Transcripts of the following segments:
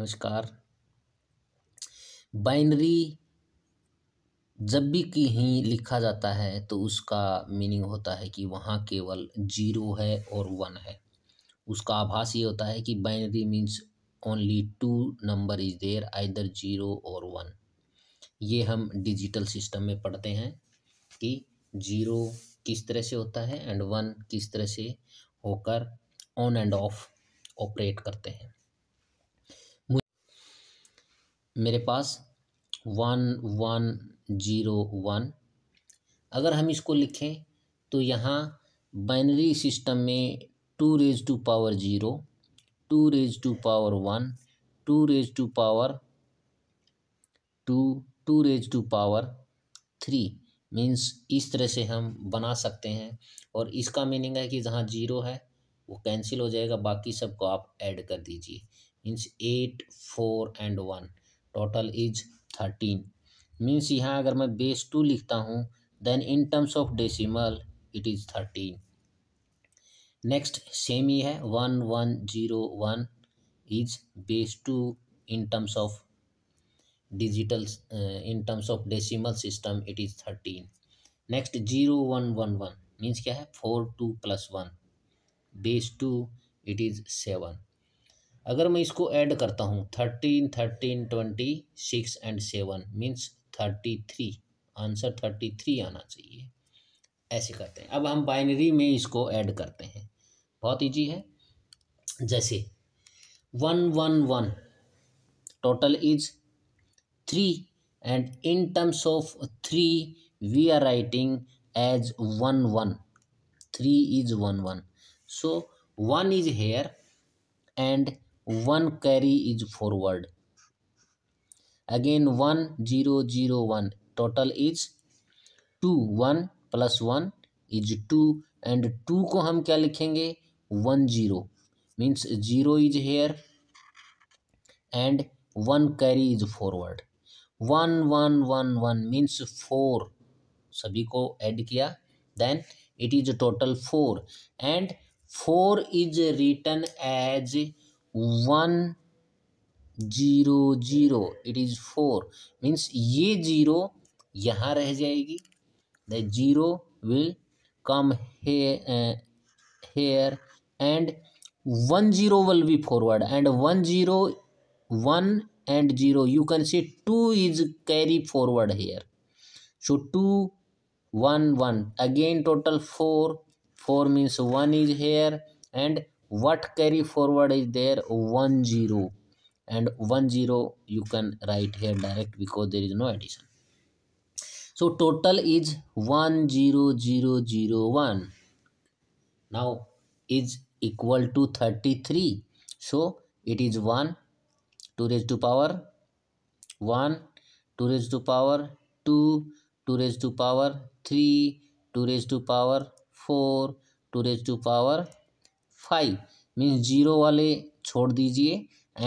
नमस्कार बाइनरी जब भी की ही लिखा जाता है तो उसका मीनिंग होता है कि वहाँ केवल जीरो है और वन है उसका आभास ये होता है कि binary means only two number is there either zero और वन ये हम डिजिटल सिस्टम में पढ़ते हैं कि जीरो किस तरह से होता है एंड वन किस तरह से होकर ऑन एंड ऑफ ऑपरेट करते हैं मेरे पास वन वन जीरो वन अगर हम इसको लिखें तो यहाँ बाइनरी सिस्टम में two raise to power zero two raise to power one two raise to power two two raise to power three means इस तरह से हम बना सकते हैं और इसका मीनिंग है कि जहाँ जीरो है वो कैंसिल हो जाएगा बाकी सबको आप ऐड कर दीजिए means eight four and one total is thirteen means यहाँ अगर मैं बेस टू लिखता हूँ then in terms of decimal it is thirteen next same ही है one one zero one is base two in terms of digital in terms of decimal system it is thirteen next zero one one one means क्या है four two plus one base two it is seven अगर मैं इसको add करता हूँ thirteen thirteen twenty six and seven means thirty three answer thirty three आना चाहिए ऐसे करते हैं अब हम बाइनरी में इसको ऐड करते हैं बहुत ईजी है जैसे one one one total is three and in terms of three we are writing as one one three is one one so one is here and one carry is forward again one zero zero one total is two one plus one is two and two को हम क्या लिखेंगे one zero means zero is here and one carry is forward one one one one means four सभी को add किया then it is total four and four is return as one zero zero it is four means ये zero यहाँ रह जाएगी the zero will come here and one zero will be forward and one zero one and zero you can see two is carry forward here so two one one again total four four means one is here and what carry forward is there 1 0 and 1 0 you can write here direct because there is no addition so total is 1 0 0 0 1 now is equal to 33 so it is 1 2 raised to power 1 2 raised to power 2 2 raised to power 3 2 raised to power 4 2 raised to power five means zero वाले छोड़ दीजिए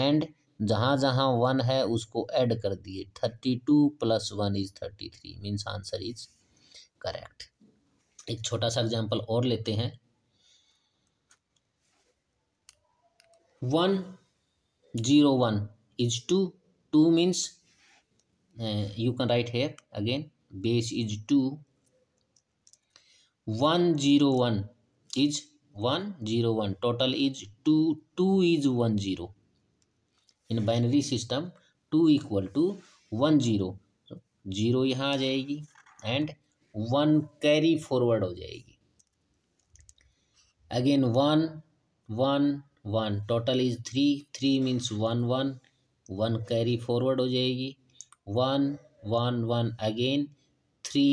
and जहाँ जहाँ one है उसको add कर दिए thirty two plus one is thirty three means answer is correct एक छोटा सा एग्जाम्पल और लेते हैं one zero one is two two means you can write here again base is two one zero one is one zero one total is two two is one zero in binary system two equal to one zero zero यहाँ आ जाएगी and one carry forward हो जाएगी again one one one total is three three means one one one carry forward हो जाएगी one one one again three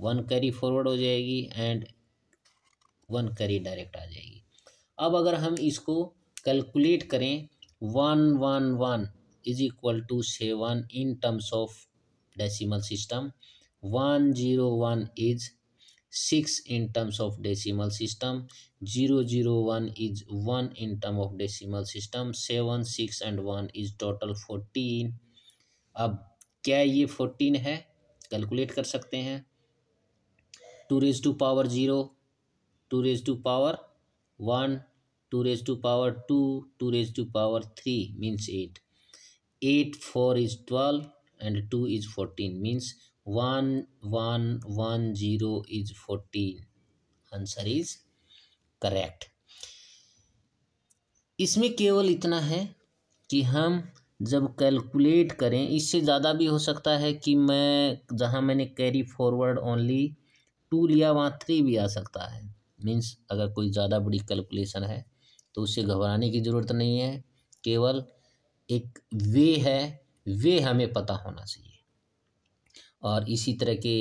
one carry forward हो जाएगी and one carry direct आ जाएगी अब अगर हम इसको कैलकुलेट करें one one one is equal to seven in terms of decimal system one zero one is six in terms of decimal system zero zero one is one in term of decimal system seven six and one is total fourteen अब क्या ये fourteen है calculate कर सकते हैं two raise to power zero two raise to power one two raise to power two two raise to power three means eight eight four is twelve and two is fourteen means one one one zero is fourteen answer is correct इसमें केवल इतना है कि हम जब calculate करें इससे ज़्यादा भी हो सकता है कि मैं जहाँ मैंने कैरी फॉरवर्ड ओनली टू लिया वहाँ थ्री भी आ सकता है मीन्स अगर कोई ज़्यादा बड़ी कैलकुलेशन है तो उससे घबराने की ज़रूरत नहीं है केवल एक वे है वे हमें पता होना चाहिए और इसी तरह के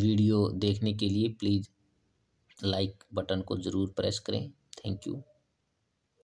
वीडियो देखने के लिए प्लीज़ लाइक बटन को ज़रूर प्रेस करें थैंक यू